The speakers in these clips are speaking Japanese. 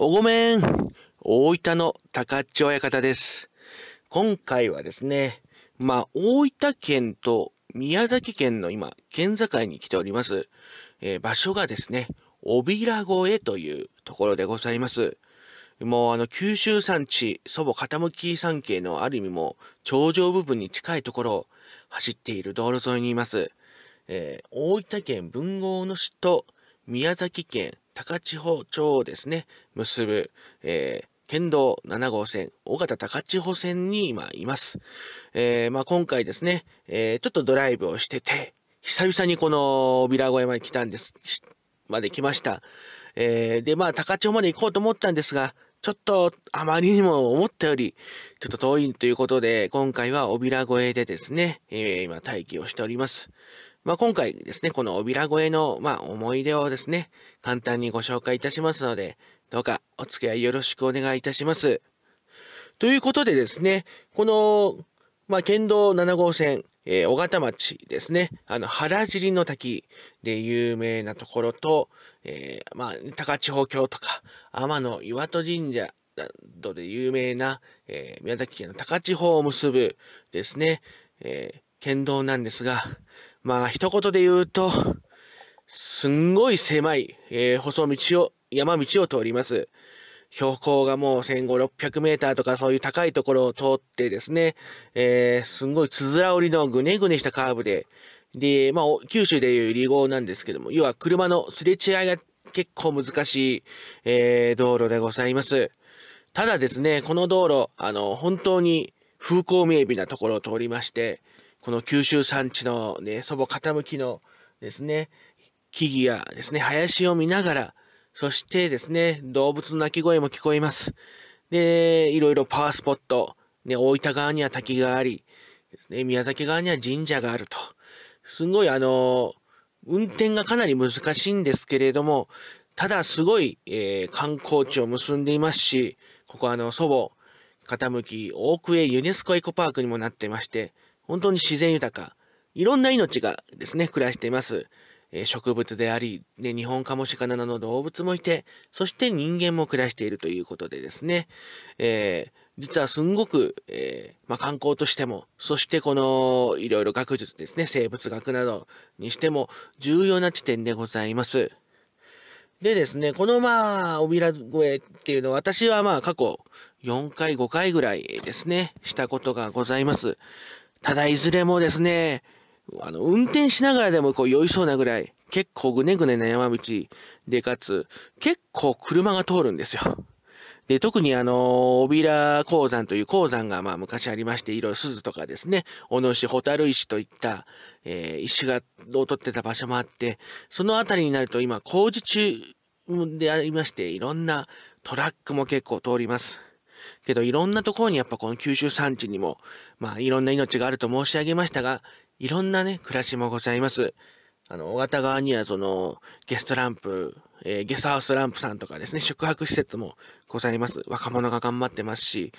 おごめん大分の高千親方です。今回はですね、まあ、大分県と宮崎県の今、県境に来ております。えー、場所がですね、小平越というところでございます。もうあの九州山地、祖母傾き山系のある意味も頂上部分に近いところを走っている道路沿いにいます。えー、大分県豊後大野市と宮崎県高千穂町をですね、結ぶ、えー県道7号線、大型高千穂線に今います。えー、まあ、今回ですね、えー、ちょっとドライブをしてて、久々にこのびら小屋まで来たんです、まで来ました。えー、で、まあ、高千穂まで行こうと思ったんですが、ちょっとあまりにも思ったよりちょっと遠いということで、今回は尾びら越えでですね、えー、今待機をしております。まあ、今回ですね、この尾びら越えの、まあ、思い出をですね、簡単にご紹介いたしますので、どうかお付き合いよろしくお願いいたします。ということでですね、この、まあ、県道7号線、えー、小形町ですね、あの、原尻の滝で有名なところと、えー、まあ、高千穂峡とか、天の岩戸神社などで有名な、えー、宮崎県の高千穂を結ぶですね、えー、県道なんですが、まあ、一言で言うと、すんごい狭い、えー、細道を、山道を通ります。標高がもう1500、600メーターとかそういう高いところを通ってですね、えー、すんごいつづら折りのぐねぐねしたカーブで、で、まあ、九州でいう離合なんですけども、要は車のすれ違いが結構難しい、えー、道路でございます。ただですね、この道路、あの、本当に風光明媚なところを通りまして、この九州山地のね、祖母傾きのですね、木々やですね、林を見ながら、そしてですね、動物の鳴き声も聞こえます。で、いろいろパワースポット、ね、大分側には滝があり、ですね、宮崎側には神社があると。すごいあの、運転がかなり難しいんですけれども、ただすごい、えー、観光地を結んでいますし、ここあの、祖母、傾き、大久へユネスコエコパークにもなってまして、本当に自然豊か、いろんな命がですね、暮らしています。えー、植物であり、ね、日本カモシカなどの動物もいて、そして人間も暮らしているということでですね、えー、実はすんごく、えー、まあ、観光としても、そしてこの、いろいろ学術ですね、生物学などにしても重要な地点でございます。でですね、このまあ、小平越えっていうのは、私はまあ、過去4回、5回ぐらいですね、したことがございます。ただいずれもですね、あの、運転しながらでもこう酔いそうなぐらい、結構ぐねぐねな山道で、かつ、結構車が通るんですよ。で、特にあの、小平鉱山という鉱山がまあ昔ありまして、いろいろ鈴とかですね、小野市、ホタル石といった、えー、石がを取ってた場所もあって、その辺りになると今工事中でありまして、いろんなトラックも結構通ります。けどいろんなところにやっぱこの九州山地にも、まあいろんな命があると申し上げましたが、いろんなね、暮らしもございます。あの、小型側にはその、ゲストランプ、えー、ゲストハウスランプさんとかですね、宿泊施設もございます。若者が頑張ってますし、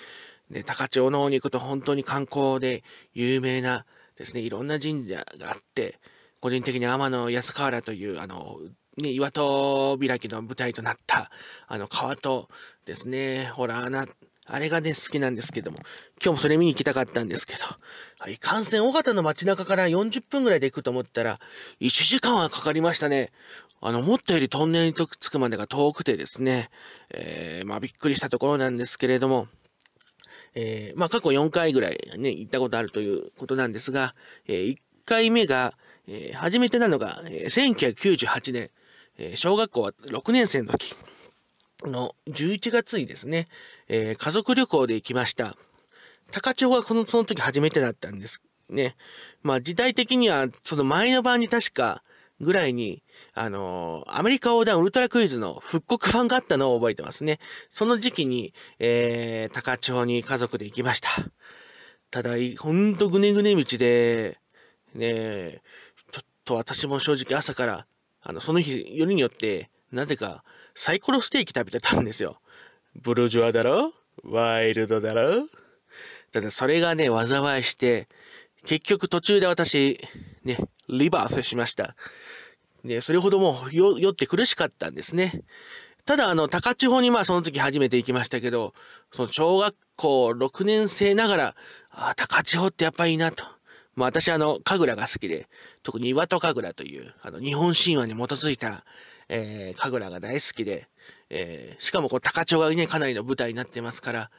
ね、高千穂の方に行くと本当に観光で有名なですね、いろんな神社があって、個人的に天野安河原という、あの、ね、岩戸開きの舞台となった、あの、川とですね、ほら、穴、あれがね、好きなんですけども、今日もそれ見に行きたかったんですけど、はい、感染尾形の街中から40分ぐらいで行くと思ったら、1時間はかかりましたね。あの、思ったよりトンネルに着くまでが遠くてですね、えー、まあびっくりしたところなんですけれども、えー、まあ過去4回ぐらいね、行ったことあるということなんですが、えー、1回目が、えー、初めてなのが、えー、1998年、えー、小学校は6年生の時。の11月にですね、えー、家族旅行で行きました。高千穂がこの、その時初めてだったんです。ね。まあ時代的には、その前の晩に確か、ぐらいに、あのー、アメリカ横断ウルトラクイズの復刻版があったのを覚えてますね。その時期に、えー、高千穂に家族で行きました。ただ、ほんとぐねぐね道で、ねちょっと私も正直朝から、あの、その日、よりによって、なぜか、サイコロステーキ食べてたんですよ。ブルジュアだろワイルドだろただそれがね、災いして、結局途中で私、ね、リバースしました。ね、それほどもう酔って苦しかったんですね。ただ、あの、高千穂にまあその時初めて行きましたけど、その小学校6年生ながら、ああ、高千穂ってやっぱいいなと。まあ私あの、神楽が好きで、特に岩戸神楽という、あの、日本神話に基づいたえー、神楽が大好きで、えー、しかもこう高千穂がね、かなりの舞台になってますから、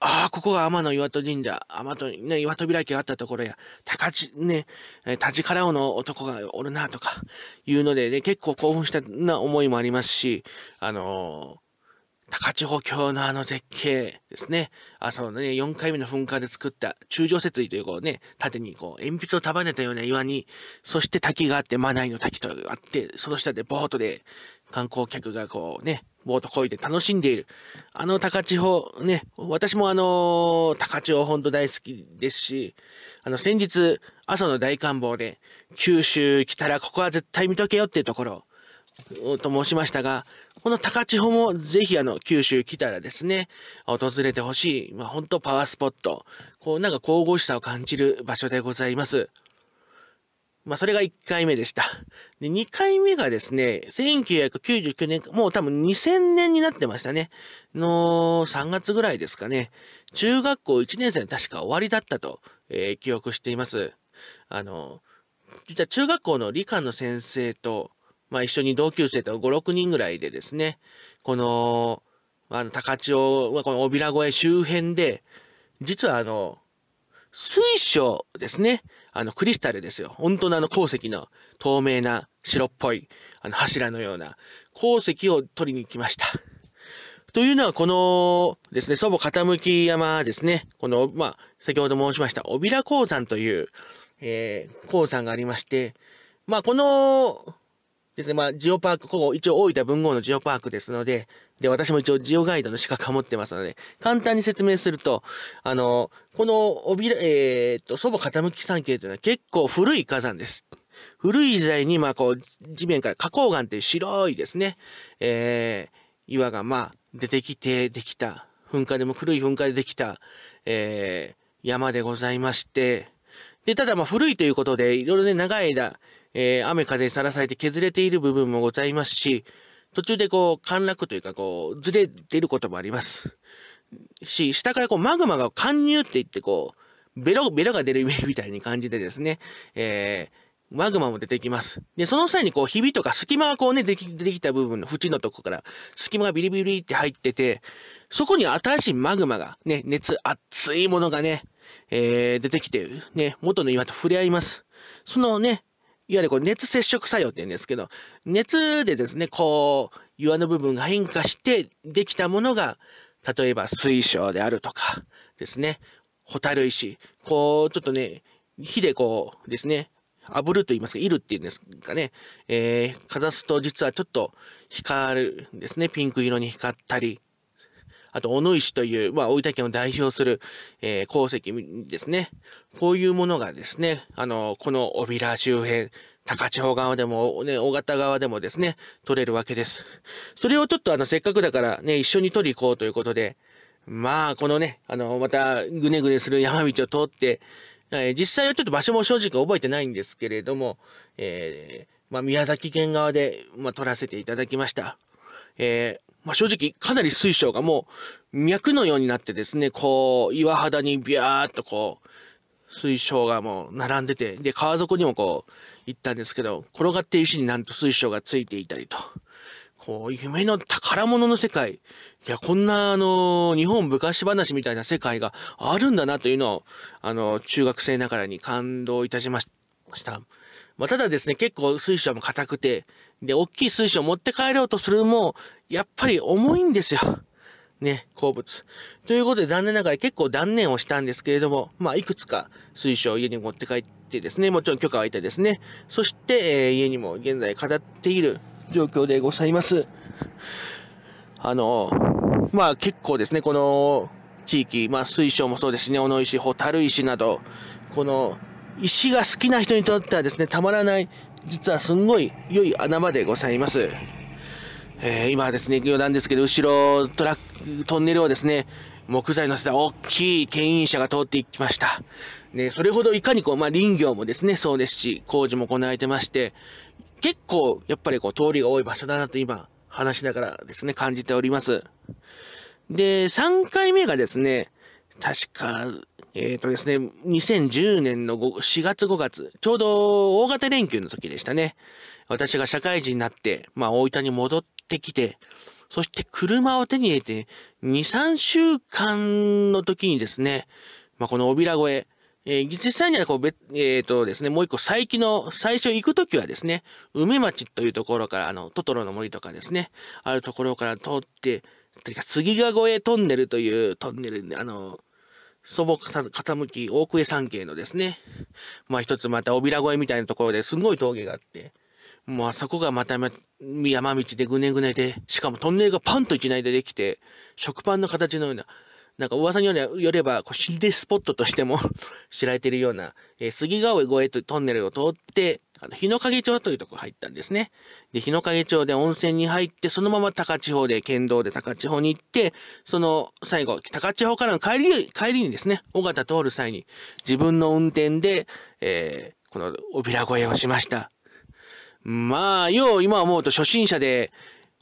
ああ、ここが天の岩戸神社、天と、ね、岩戸開きがあったところや、高千、ね、立ちからの男がおるな、とか、いうので、ね、結構興奮したな思いもありますし、あのー高千穂峡のあの絶景ですね。あ、そのね、4回目の噴火で作った中上節位というこうね、縦にこう、鉛筆を束ねたような岩に、そして滝があって、マナイの滝とあって、その下でボートで観光客がこうね、ボート漕いで楽しんでいる。あの高千穂ね、私もあのー、高千穂ほんと大好きですし、あの先日、朝の大観望で、九州来たらここは絶対見とけよっていうところ、と申しましたが、この高千穂もぜひあの、九州来たらですね、訪れてほしい、まあ、本当パワースポット、こうなんか神々しさを感じる場所でございます。まあ、それが1回目でした。で、2回目がですね、1999年、もう多分2000年になってましたね。の、3月ぐらいですかね。中学校1年生の確か終わりだったと、えー、記憶しています。あの、実は中学校の理科の先生と、まあ、一緒に同級生と5、6人ぐらいでですね、この、あの、高千代、この小平越周辺で、実はあの、水晶ですね。あの、クリスタルですよ。本当のあの鉱石の透明な白っぽい、あの柱のような鉱石を取りに来ました。というのは、このですね、祖母傾き山ですね。この、まあ、先ほど申しました、小平鉱山という、えー、鉱山がありまして、まあ、このですね、まあ、ジオパーク、ここ一応大分文豪のジオパークですので、で、私も一応ジオガイドの資格を持ってますので、簡単に説明すると、あの、この、おびら、えー、っと、祖母傾き山系というのは結構古い火山です。古い時代に、まあ、こう、地面から花崗岩という白いですね、えー、岩が、まあ、出てきてできた、噴火でも古い噴火でできた、えー、山でございまして、で、ただまあ古いということで、いろいろね、長い間、えー、雨風にさらされて削れている部分もございますし、途中でこう、陥落というか、こう、ずれてることもあります。し、下からこう、マグマが貫入っていって、こう、ベロ、ベロが出るみたいに感じてですね、えー、マグマも出てきます。で、その際にこう、ひびとか隙間がこうね、でき、てきた部分の縁のとこから、隙間がビリビリって入ってて、そこに新しいマグマが、ね、熱、熱いものがね、えー、出てきて、ね、元の岩と触れ合います。そのね、いわゆるこう熱接触作用って言うんですけど、熱でですね、こう、岩の部分が変化してできたものが、例えば水晶であるとかですね、ホタル石、こう、ちょっとね、火でこうですね、炙ると言いますか、いるって言うんですかね、えー、かざすと実はちょっと光るんですね、ピンク色に光ったり、あと、小野石という、まあ、大分県を代表する、えー、鉱石ですね。こういうものがですね、あの、この尾びら周辺、高千穂側でも、ね、大型側でもですね、取れるわけです。それをちょっとあの、せっかくだからね、一緒に取り行こうということで、まあ、このね、あの、また、ぐねぐねする山道を通って、えー、実際はちょっと場所も正直覚えてないんですけれども、えー、まあ、宮崎県側で、まあ、撮らせていただきました。えー、まあ、正直かなり水晶がもう脈のようになってですね、こう岩肌にビャーっとこう水晶がもう並んでて、で、川底にもこう行ったんですけど、転がっている石になんと水晶がついていたりと。こう、夢の宝物の世界。いや、こんな、あの、日本昔話みたいな世界があるんだなというのを、あの、中学生ながらに感動いたしました。まあ、ただですね、結構水晶も硬くて、で、大きい水晶を持って帰ろうとするも、やっぱり重いんですよ。ね、鉱物。ということで残念ながら結構断念をしたんですけれども、まあ、いくつか水晶を家に持って帰ってですね、もちろん許可はいたですね。そして、えー、家にも現在飾っている状況でございます。あの、まあ結構ですね、この地域、まあ水晶もそうですね、小野石、ル石など、この石が好きな人にとってはですね、たまらない、実はすんごい良い穴場でございます。えー、今ですね、余談ですけど、後ろ、トラック、トンネルをですね、木材のせた大きい牽引車が通っていきました。ね、それほどいかにこう、まあ、林業もですね、そうですし、工事も行われてまして、結構、やっぱりこう、通りが多い場所だなと今、話しながらですね、感じております。で、3回目がですね、確か、えっ、ー、とですね、2010年の4月5月、ちょうど大型連休の時でしたね。私が社会人になって、まあ、大分に戻って、ってきて、そして車を手に入れて、2、3週間の時にですね、まあ、この尾びら越え、えー、実際にはこう、べ、えっ、ー、とですね、もう一個最近の、最初行く時はですね、梅町というところから、あの、トトロの森とかですね、あるところから通って、てか、杉ヶ越トンネルというトンネルで、あの、祖母傾き、大久江山系のですね、まあ一つまた、尾びら越えみたいなところですごい峠があって、もうあそこがまた山道でぐねぐねで、しかもトンネルがパンといきなりでできて、食パンの形のような、なんか噂によれば、こう、心霊スポットとしても 知られているような、えー、杉川越えとトンネルを通って、あの、日の影町というとこ入ったんですね。で、日の影町で温泉に入って、そのまま高千穂で、県道で高千穂に行って、その、最後、高千穂からの帰り、帰りにですね、尾形通る際に、自分の運転で、えー、この、おびら越えをしました。まあ、よう今思うと初心者で、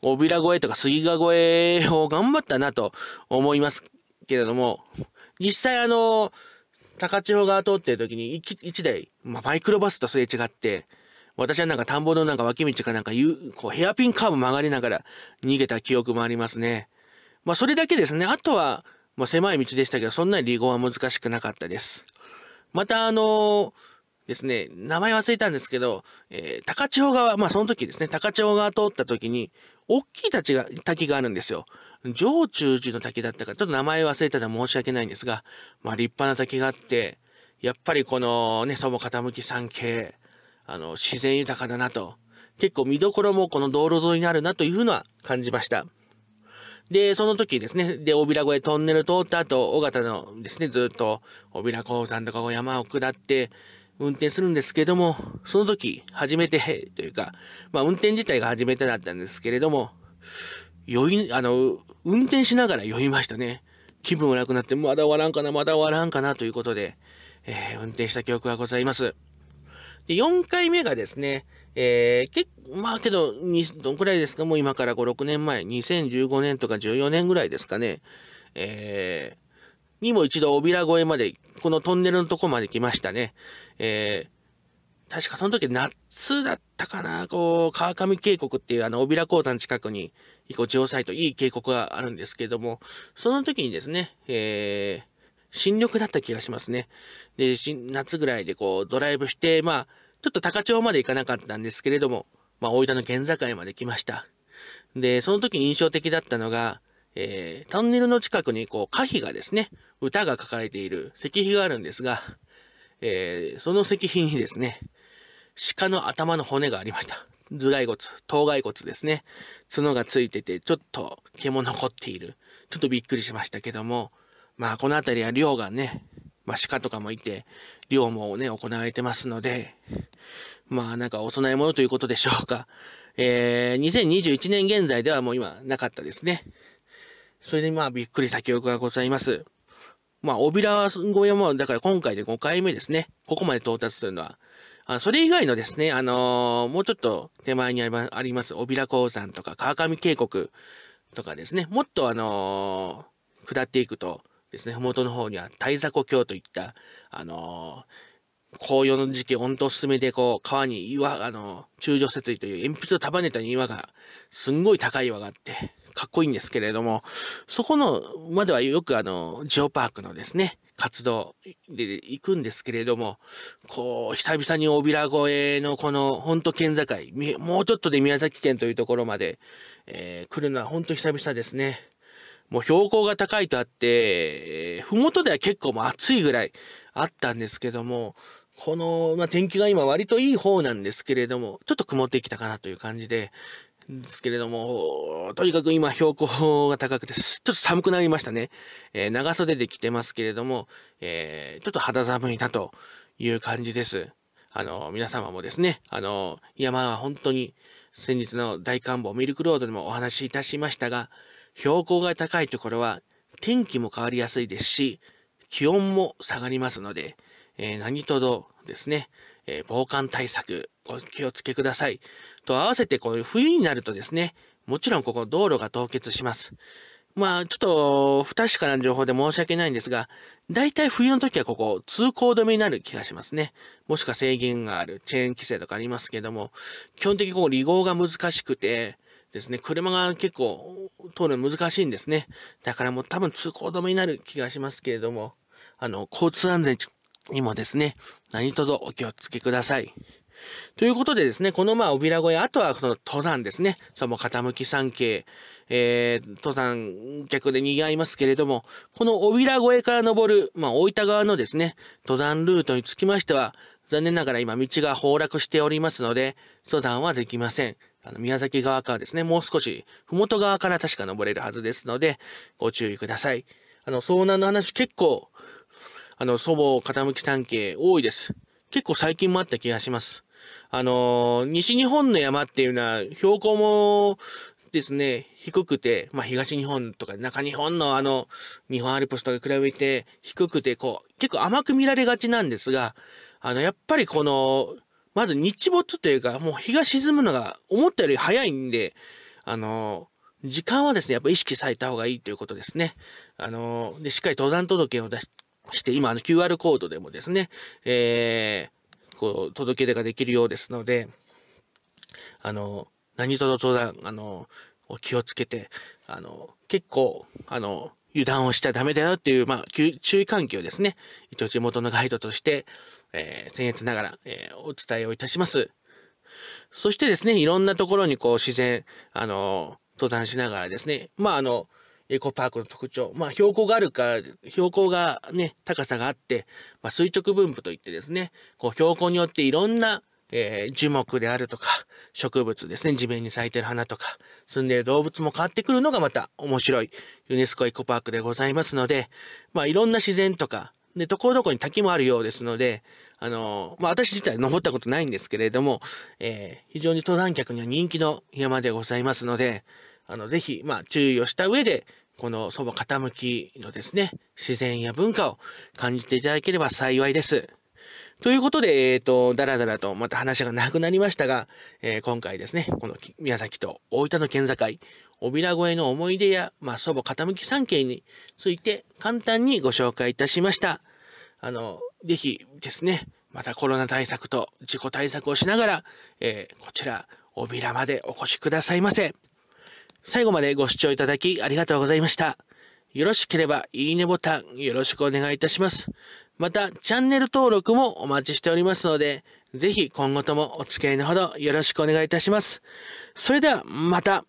小び越えとか杉ヶ越えを頑張ったなと思いますけれども、実際あの、高千穂が通ってる時に1台、まあ、マイクロバスとすれ違って、私はなんか田んぼのなんか脇道かなんかいう、こうヘアピンカーブ曲がりながら逃げた記憶もありますね。まあそれだけですね。あとは、まあ狭い道でしたけど、そんなに離合は難しくなかったです。またあのーですね、名前忘れたんですけど、えー、高千穂川、まあその時ですね、高千穂川通った時に、大きい滝が、滝があるんですよ。上中寺の滝だったか、ちょっと名前忘れたら申し訳ないんですが、まあ立派な滝があって、やっぱりこのね、祖母傾き山系、あの、自然豊かだなと、結構見どころもこの道路沿いにあるなというふうは感じました。で、その時ですね、で、小平越えトンネル通った後、尾形のですね、ずっと、小平鉱山とか山を下って、運転するんですけども、その時、初めて、というか、まあ、運転自体が初めてだったんですけれども、酔い、あの、運転しながら酔いましたね。気分悪くなって、まだ終わらんかな、まだ終わらんかな、ということで、えー、運転した記憶がございます。で、4回目がですね、えー、けまあけど、どんくらいですかもう今から5、6年前、2015年とか14年ぐらいですかね。えー、にも一度、小平越えまで、このトンネルのとこまで来ましたね。えー、確かその時夏だったかな、こう、川上渓谷っていうあの、小平鉱山近くに、一個城サイト、いい渓谷があるんですけども、その時にですね、えー、新緑だった気がしますね。で、夏ぐらいでこう、ドライブして、まあ、ちょっと高町まで行かなかったんですけれども、まあ、大分の県境まで来ました。で、その時に印象的だったのが、えー、トンネルの近くにこう、歌碑がですね、歌が書かれている石碑があるんですが、えー、その石碑にですね、鹿の頭の骨がありました。頭蓋骨、頭蓋骨ですね。角がついてて、ちょっと毛も残っている。ちょっとびっくりしましたけども、まあこの辺りは漁がね、まあ鹿とかもいて、漁もね、行われてますので、まあなんかお供え物ということでしょうか。えー、2021年現在ではもう今なかったですね。それでまあびっくりした記憶がございます。まあ、オビラ越も、だから今回で5回目ですね。ここまで到達するのは。あそれ以外のですね、あのー、もうちょっと手前にあります、尾平鉱山とか川上渓谷とかですね、もっとあのー、下っていくとですね、麓の方には大雑魚峡といった、あのー紅葉の時期、おすすめで、こう、川に岩、あの、中条節理という鉛筆を束ねた岩が、すんごい高い岩があって、かっこいいんですけれども、そこの、まではよくあの、ジオパークのですね、活動で行くんですけれども、こう、久々に大平越えのこの、ほんと県境、もうちょっとで宮崎県というところまで、えー、来るのはほんと久々ですね。もう標高が高いとあって、ふもとでは結構もう暑いぐらいあったんですけども、この、まあ、天気が今割といい方なんですけれども、ちょっと曇ってきたかなという感じで、ですけれども、とにかく今標高が高くて、ちょっと寒くなりましたね。えー、長袖で着てますけれども、えー、ちょっと肌寒いなという感じです。あの、皆様もですね、あの、山は本当に先日の大観望ミルクロードでもお話しいたしましたが、標高が高いところは天気も変わりやすいですし、気温も下がりますので、えー、何とぞですね、えー、防寒対策、お気をつけください。と合わせて、こういう冬になるとですね、もちろんここ道路が凍結します。まあ、ちょっと不確かな情報で申し訳ないんですが、大体冬の時はここ通行止めになる気がしますね。もしくは制限がある、チェーン規制とかありますけども、基本的にここ離合が難しくて、ですね、車が結構通るの難しいんですね。だからもう多分通行止めになる気がしますけれども、あの、交通安全にもですね、何卒お気をつけください。ということでですね、このまあ、小びら小屋、あとはこの登山ですね、その傾き山系、えー、登山客で賑わいますけれども、この小びらえから登る、まあ、大分側のですね、登山ルートにつきましては、残念ながら今道が崩落しておりますので、登山はできません。あの、宮崎側からですね、もう少し、麓側から確か登れるはずですので、ご注意ください。あの、遭難の話結構、あの、祖母傾き関係多いです。結構最近もあった気がします。あの、西日本の山っていうのは標高もですね、低くて、まあ、東日本とか中日本のあの、日本アルプスとか比べて低くて、こう、結構甘く見られがちなんですが、あの、やっぱりこの、まず日没というか、もう日が沈むのが思ったより早いんで、あの、時間はですね、やっぱ意識された方がいいということですね。あの、で、しっかり登山届を出しして、今、QR コードでもですね、えー、こう、届け出ができるようですので、あの、何とぞ登山、あの、お気をつけて、あの、結構、あの、油断をしちゃダメだよっていう、まあ、注意喚起をですね、一応地元のガイドとして、えー、僭越ながら、えー、お伝えをいたします。そしてですね、いろんなところにこう自然、あの、登壇しながらですね、まあ、あの、エコパークの特徴。まあ、標高があるか、標高がね、高さがあって、まあ、垂直分布といってですね、こう、標高によっていろんな、えー、樹木であるとか、植物ですね、地面に咲いてる花とか、住んでる動物も変わってくるのがまた面白いユネスコエコパークでございますので、まあ、いろんな自然とか、で、ところどころに滝もあるようですので、あのー、まあ、私実は登ったことないんですけれども、えー、非常に登山客には人気の山でございますので、あの、ぜひ、まあ、注意をした上で、この祖母傾きのですね、自然や文化を感じていただければ幸いです。ということで、えっ、ー、と、だらだらとまた話がなくなりましたが、えー、今回ですね、この宮崎と大分の県境、小平越えの思い出や、まあ、祖母傾き三景について簡単にご紹介いたしました。あの、ぜひですね、またコロナ対策と自己対策をしながら、えー、こちら、小平までお越しくださいませ。最後までご視聴いただきありがとうございました。よろしければいいねボタンよろしくお願いいたします。また、チャンネル登録もお待ちしておりますので、ぜひ今後ともお付き合いのほどよろしくお願いいたします。それではまた